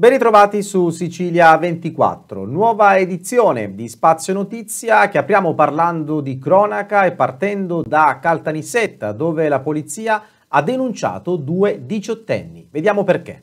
Ben ritrovati su Sicilia 24, nuova edizione di Spazio Notizia che apriamo parlando di cronaca e partendo da Caltanissetta dove la polizia ha denunciato due diciottenni. Vediamo perché.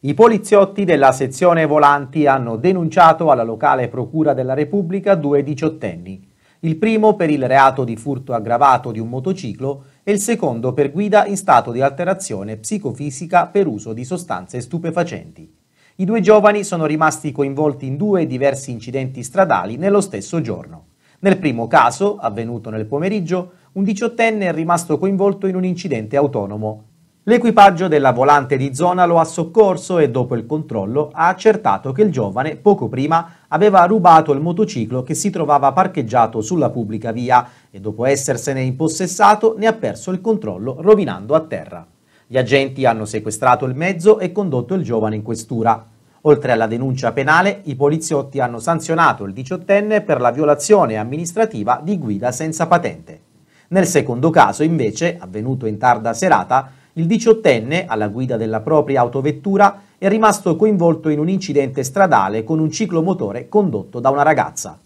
I poliziotti della sezione volanti hanno denunciato alla locale Procura della Repubblica due diciottenni, il primo per il reato di furto aggravato di un motociclo e il secondo per guida in stato di alterazione psicofisica per uso di sostanze stupefacenti. I due giovani sono rimasti coinvolti in due diversi incidenti stradali nello stesso giorno. Nel primo caso, avvenuto nel pomeriggio, un diciottenne è rimasto coinvolto in un incidente autonomo. L'equipaggio della volante di zona lo ha soccorso e dopo il controllo ha accertato che il giovane, poco prima, aveva rubato il motociclo che si trovava parcheggiato sulla pubblica via e dopo essersene impossessato ne ha perso il controllo rovinando a terra. Gli agenti hanno sequestrato il mezzo e condotto il giovane in questura. Oltre alla denuncia penale, i poliziotti hanno sanzionato il diciottenne per la violazione amministrativa di guida senza patente. Nel secondo caso, invece, avvenuto in tarda serata, il diciottenne, alla guida della propria autovettura, è rimasto coinvolto in un incidente stradale con un ciclomotore condotto da una ragazza.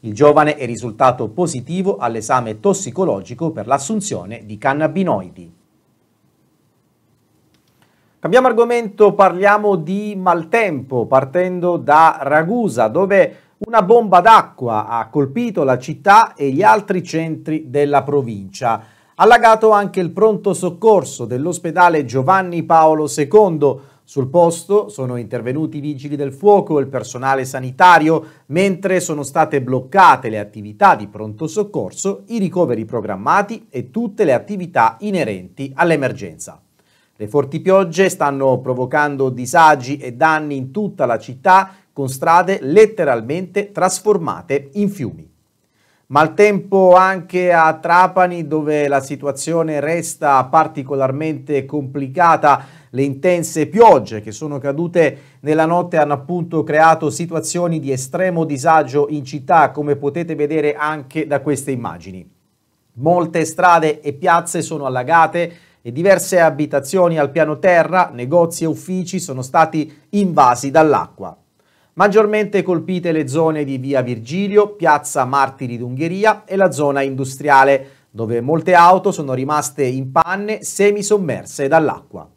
Il giovane è risultato positivo all'esame tossicologico per l'assunzione di cannabinoidi. Cambiamo argomento, parliamo di maltempo, partendo da Ragusa, dove una bomba d'acqua ha colpito la città e gli altri centri della provincia. Ha Allagato anche il pronto soccorso dell'ospedale Giovanni Paolo II. Sul posto sono intervenuti i vigili del fuoco e il personale sanitario, mentre sono state bloccate le attività di pronto soccorso, i ricoveri programmati e tutte le attività inerenti all'emergenza. Le forti piogge stanno provocando disagi e danni in tutta la città con strade letteralmente trasformate in fiumi. Maltempo anche a Trapani dove la situazione resta particolarmente complicata. Le intense piogge che sono cadute nella notte hanno appunto creato situazioni di estremo disagio in città come potete vedere anche da queste immagini. Molte strade e piazze sono allagate, e diverse abitazioni al piano terra, negozi e uffici sono stati invasi dall'acqua. Maggiormente colpite le zone di via Virgilio, piazza Martiri d'Ungheria e la zona industriale, dove molte auto sono rimaste in panne semisommerse dall'acqua.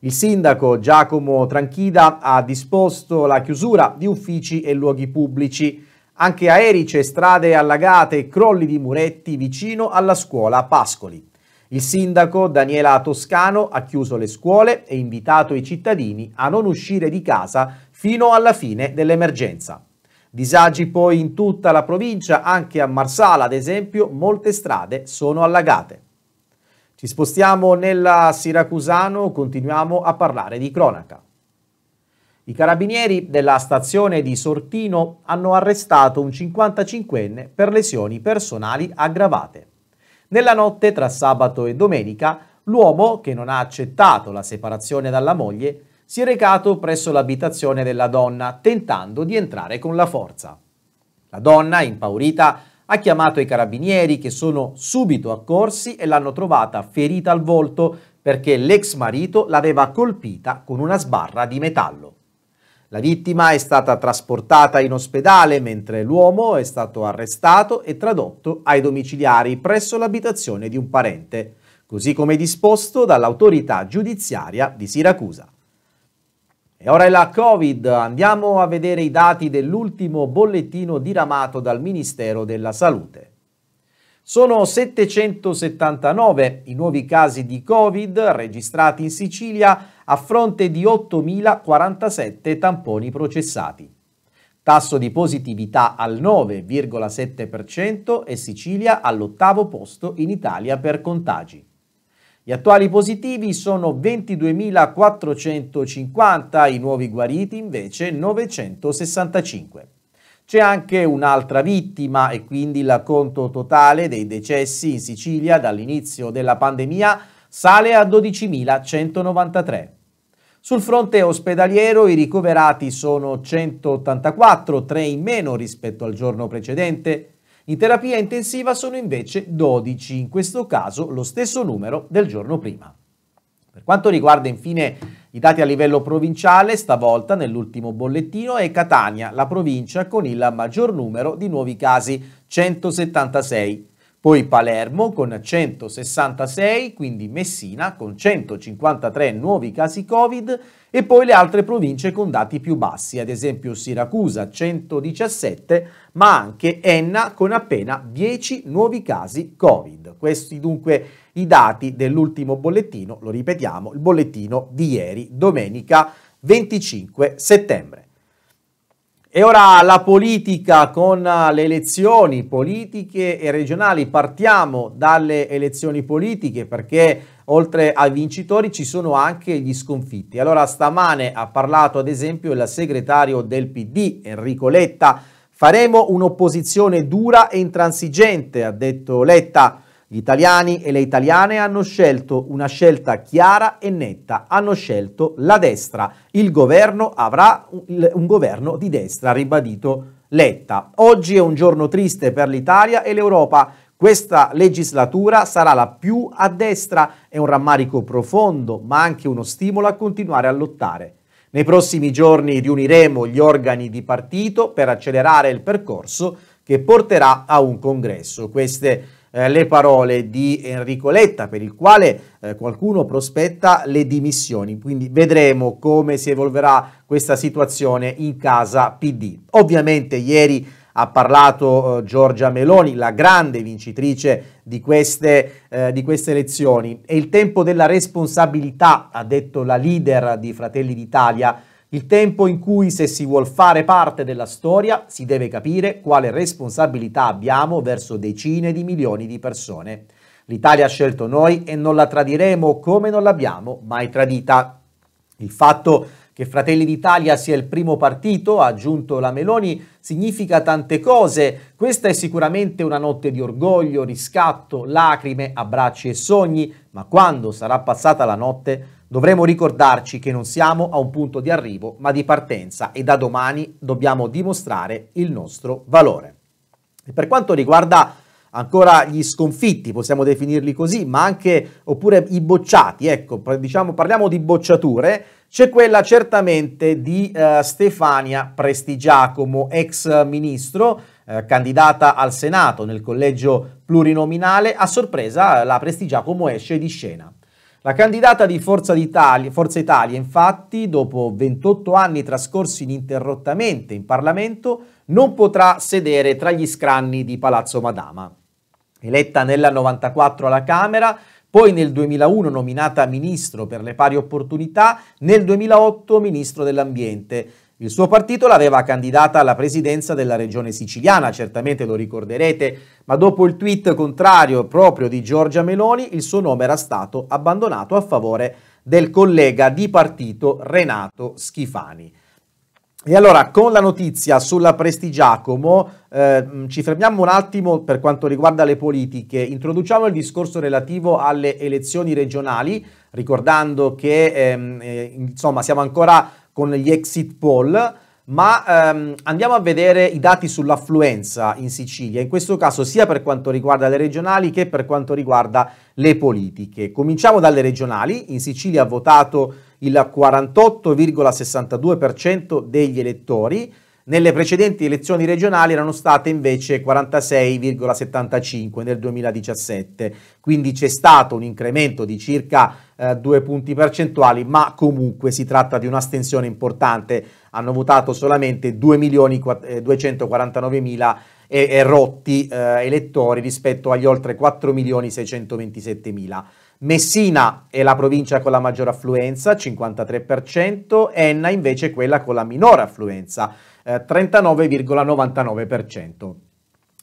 Il sindaco Giacomo Tranchida ha disposto la chiusura di uffici e luoghi pubblici, anche a Erice cioè strade allagate e crolli di muretti vicino alla scuola Pascoli. Il sindaco Daniela Toscano ha chiuso le scuole e invitato i cittadini a non uscire di casa fino alla fine dell'emergenza. Disagi poi in tutta la provincia, anche a Marsala ad esempio, molte strade sono allagate. Ci spostiamo nella Siracusano, continuiamo a parlare di cronaca. I carabinieri della stazione di Sortino hanno arrestato un 55enne per lesioni personali aggravate. Nella notte tra sabato e domenica, l'uomo, che non ha accettato la separazione dalla moglie, si è recato presso l'abitazione della donna, tentando di entrare con la forza. La donna, impaurita, ha chiamato i carabinieri che sono subito accorsi e l'hanno trovata ferita al volto perché l'ex marito l'aveva colpita con una sbarra di metallo. La vittima è stata trasportata in ospedale mentre l'uomo è stato arrestato e tradotto ai domiciliari presso l'abitazione di un parente, così come disposto dall'autorità giudiziaria di Siracusa. E ora è la Covid, andiamo a vedere i dati dell'ultimo bollettino diramato dal Ministero della Salute. Sono 779 i nuovi casi di Covid registrati in Sicilia a fronte di 8.047 tamponi processati. Tasso di positività al 9,7% e Sicilia all'ottavo posto in Italia per contagi. Gli attuali positivi sono 22.450, i nuovi guariti invece 965. C'è anche un'altra vittima e quindi il conto totale dei decessi in Sicilia dall'inizio della pandemia sale a 12.193. Sul fronte ospedaliero i ricoverati sono 184, 3 in meno rispetto al giorno precedente. In terapia intensiva sono invece 12, in questo caso lo stesso numero del giorno prima. Per quanto riguarda infine i dati a livello provinciale, stavolta nell'ultimo bollettino è Catania, la provincia con il maggior numero di nuovi casi, 176 poi Palermo con 166, quindi Messina con 153 nuovi casi Covid e poi le altre province con dati più bassi, ad esempio Siracusa 117, ma anche Enna con appena 10 nuovi casi Covid. Questi dunque i dati dell'ultimo bollettino, lo ripetiamo, il bollettino di ieri, domenica 25 settembre. E ora la politica con eh, le elezioni politiche e regionali. Partiamo dalle elezioni politiche perché oltre ai vincitori ci sono anche gli sconfitti. Allora stamane ha parlato ad esempio il segretario del PD Enrico Letta. Faremo un'opposizione dura e intransigente, ha detto Letta. Gli italiani e le italiane hanno scelto una scelta chiara e netta, hanno scelto la destra. Il governo avrà un governo di destra, ribadito Letta. Oggi è un giorno triste per l'Italia e l'Europa. Questa legislatura sarà la più a destra, è un rammarico profondo, ma anche uno stimolo a continuare a lottare. Nei prossimi giorni riuniremo gli organi di partito per accelerare il percorso che porterà a un congresso. Queste eh, le parole di Enrico Letta, per il quale eh, qualcuno prospetta le dimissioni. Quindi vedremo come si evolverà questa situazione in casa PD. Ovviamente ieri ha parlato eh, Giorgia Meloni, la grande vincitrice di queste, eh, di queste, elezioni. È il tempo della responsabilità, ha detto la leader di Fratelli d'Italia, il tempo in cui se si vuol fare parte della storia si deve capire quale responsabilità abbiamo verso decine di milioni di persone. L'Italia ha scelto noi e non la tradiremo come non l'abbiamo mai tradita. Il fatto che Fratelli d'Italia sia il primo partito, ha aggiunto la Meloni, significa tante cose. Questa è sicuramente una notte di orgoglio, riscatto, lacrime, abbracci e sogni, ma quando sarà passata la notte Dovremo ricordarci che non siamo a un punto di arrivo ma di partenza e da domani dobbiamo dimostrare il nostro valore. E per quanto riguarda ancora gli sconfitti, possiamo definirli così, ma anche oppure i bocciati, ecco, diciamo, parliamo di bocciature, c'è quella certamente di eh, Stefania Prestigiacomo, ex ministro, eh, candidata al Senato nel collegio plurinominale, a sorpresa la Prestigiacomo esce di scena. La candidata di Forza, Italia, Forza Italia, infatti, dopo 28 anni trascorsi ininterrottamente in Parlamento, non potrà sedere tra gli scranni di Palazzo Madama. Eletta nel 94 alla Camera, poi nel 2001 nominata ministro per le pari opportunità, nel 2008 ministro dell'ambiente. Il suo partito l'aveva candidata alla presidenza della regione siciliana, certamente lo ricorderete, ma dopo il tweet contrario proprio di Giorgia Meloni il suo nome era stato abbandonato a favore del collega di partito Renato Schifani. E allora con la notizia sulla Prestigiacomo eh, ci fermiamo un attimo per quanto riguarda le politiche, introduciamo il discorso relativo alle elezioni regionali, ricordando che ehm, eh, insomma siamo ancora con gli exit poll, ma ehm, andiamo a vedere i dati sull'affluenza in Sicilia, in questo caso sia per quanto riguarda le regionali che per quanto riguarda le politiche. Cominciamo dalle regionali, in Sicilia ha votato il 48,62% degli elettori, nelle precedenti elezioni regionali erano state invece 46,75 nel 2017, quindi c'è stato un incremento di circa eh, due punti percentuali, ma comunque si tratta di un'astensione importante. Hanno votato solamente 2.249.000 e, e rotti eh, elettori rispetto agli oltre 4.627.000. Messina è la provincia con la maggior affluenza, 53%, Enna invece è quella con la minore affluenza, eh, 39,99%.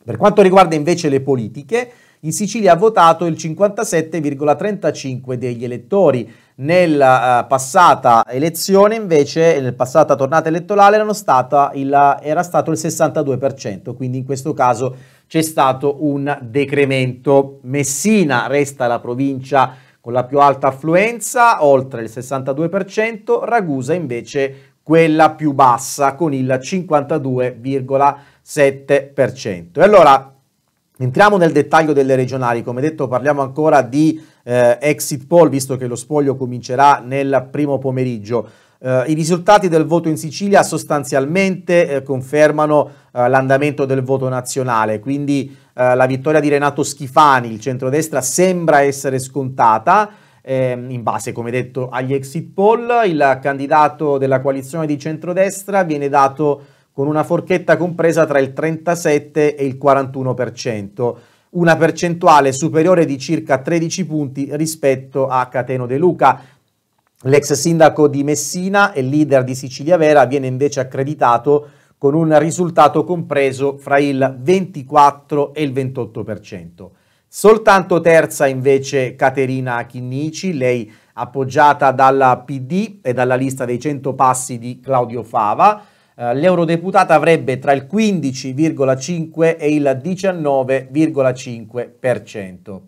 Per quanto riguarda invece le politiche, in Sicilia ha votato il 57,35% degli elettori. Nella eh, passata elezione, invece, nella passata tornata elettorale, il, era stato il 62%, quindi in questo caso c'è stato un decremento. Messina resta la provincia con la più alta affluenza, oltre il 62%, Ragusa invece quella più bassa con il 52,7%. E allora Entriamo nel dettaglio delle regionali, come detto parliamo ancora di eh, exit poll, visto che lo spoglio comincerà nel primo pomeriggio. Eh, I risultati del voto in Sicilia sostanzialmente eh, confermano eh, l'andamento del voto nazionale, quindi eh, la vittoria di Renato Schifani, il centrodestra, sembra essere scontata, ehm, in base, come detto, agli exit poll. Il candidato della coalizione di centrodestra viene dato con una forchetta compresa tra il 37 e il 41%, una percentuale superiore di circa 13 punti rispetto a Cateno De Luca. L'ex sindaco di Messina e leader di Sicilia Vera viene invece accreditato con un risultato compreso fra il 24 e il 28%. Soltanto terza invece Caterina Chinnici, lei appoggiata dalla PD e dalla lista dei 100 passi di Claudio Fava. Eh, l'eurodeputata avrebbe tra il 15,5 e il 19,5%.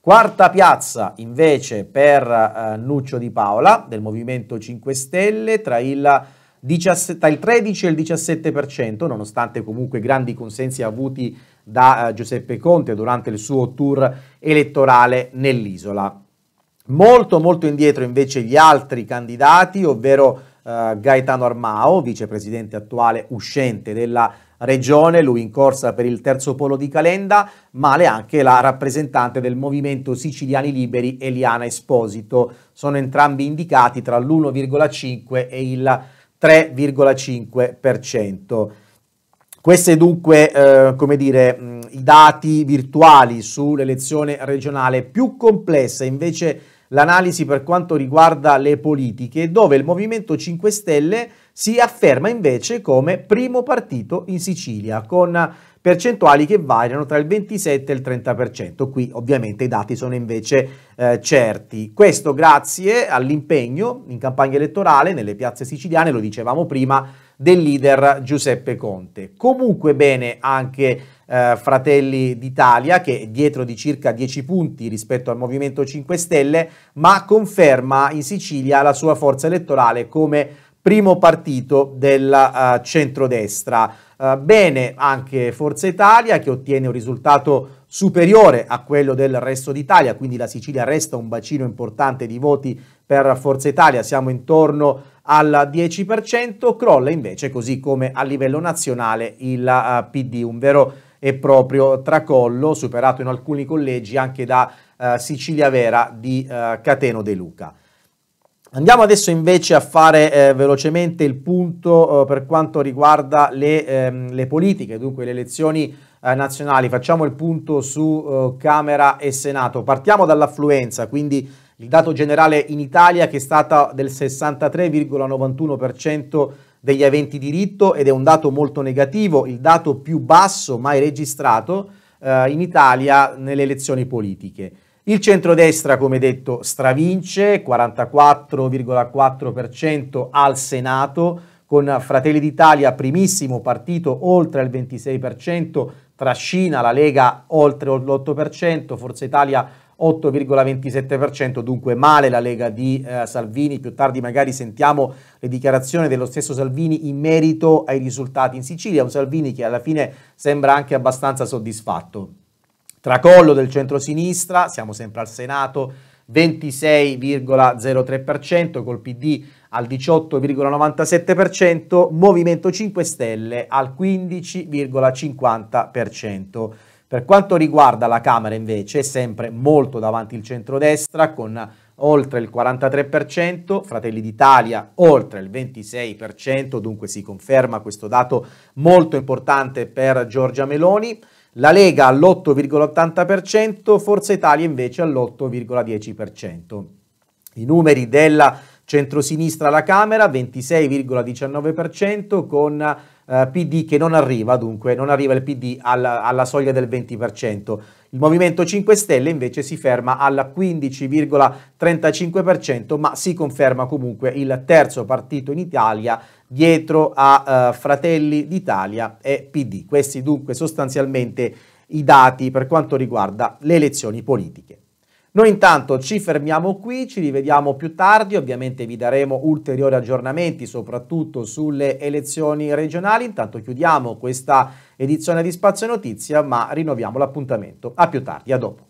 Quarta piazza invece per eh, Nuccio Di Paola del Movimento 5 Stelle tra il, 17, tra il 13 e il 17%, nonostante comunque grandi consensi avuti da eh, Giuseppe Conte durante il suo tour elettorale nell'isola. Molto molto indietro invece gli altri candidati, ovvero Uh, Gaetano Armao, vicepresidente attuale uscente della regione, lui in corsa per il terzo polo di Calenda, male anche la rappresentante del Movimento Siciliani Liberi Eliana Esposito. Sono entrambi indicati tra l'1,5 e il 3,5%. Questi dunque, eh, come dire, i dati virtuali sull'elezione regionale più complessa invece l'analisi per quanto riguarda le politiche, dove il Movimento 5 Stelle si afferma invece come primo partito in Sicilia, con percentuali che variano tra il 27 e il 30%. Qui ovviamente i dati sono invece eh, certi. Questo grazie all'impegno in campagna elettorale nelle piazze siciliane, lo dicevamo prima, del leader Giuseppe Conte. Comunque bene anche eh, Fratelli d'Italia che è dietro di circa 10 punti rispetto al Movimento 5 Stelle, ma conferma in Sicilia la sua forza elettorale come primo partito del uh, centrodestra. Uh, bene anche Forza Italia che ottiene un risultato superiore a quello del resto d'Italia, quindi la Sicilia resta un bacino importante di voti per Forza Italia, siamo intorno al 10%, crolla invece così come a livello nazionale il eh, PD, un vero e proprio tracollo superato in alcuni collegi anche da eh, Sicilia Vera di eh, Cateno De Luca. Andiamo adesso invece a fare eh, velocemente il punto eh, per quanto riguarda le, ehm, le, politiche, dunque le elezioni eh, nazionali. Facciamo il punto su Camera e Senato. Partiamo dall'affluenza, quindi il dato generale in Italia che è stato del 63,91% degli aventi diritto ed è un dato molto negativo, il dato più basso mai registrato eh, in Italia nelle elezioni politiche. Il centrodestra, come detto, stravince, 44,4% al Senato, con Fratelli d'Italia primissimo partito oltre il 26%, trascina la Lega oltre l'8%, Forza Italia 8,27%, dunque male la Lega di eh, Salvini, più tardi magari sentiamo le dichiarazioni dello stesso Salvini in merito ai risultati in Sicilia, un Salvini che alla fine sembra anche abbastanza soddisfatto. Tracollo del centro-sinistra, siamo sempre al Senato, 26,03%, col PD al 18,97%, Movimento 5 Stelle al 15,50%. Per quanto riguarda la Camera invece è sempre molto davanti il centrodestra con oltre il 43%, Fratelli d'Italia oltre il 26%, dunque si conferma questo dato molto importante per Giorgia Meloni, la Lega all'8,80%, Forza Italia invece all'8,10%. I numeri della centrosinistra alla Camera 26,19% con eh, PD che non arriva, dunque non arriva il PD alla, alla soglia del 20%. Il Movimento 5 Stelle invece si ferma al 15,35%, ma si conferma comunque il terzo partito in Italia dietro a eh, Fratelli d'Italia e PD. Questi dunque sostanzialmente i dati per quanto riguarda le elezioni politiche. Noi intanto ci fermiamo qui, ci rivediamo più tardi, ovviamente vi daremo ulteriori aggiornamenti soprattutto sulle elezioni regionali, intanto chiudiamo questa edizione di Spazio Notizia ma rinnoviamo l'appuntamento. A più tardi, a dopo.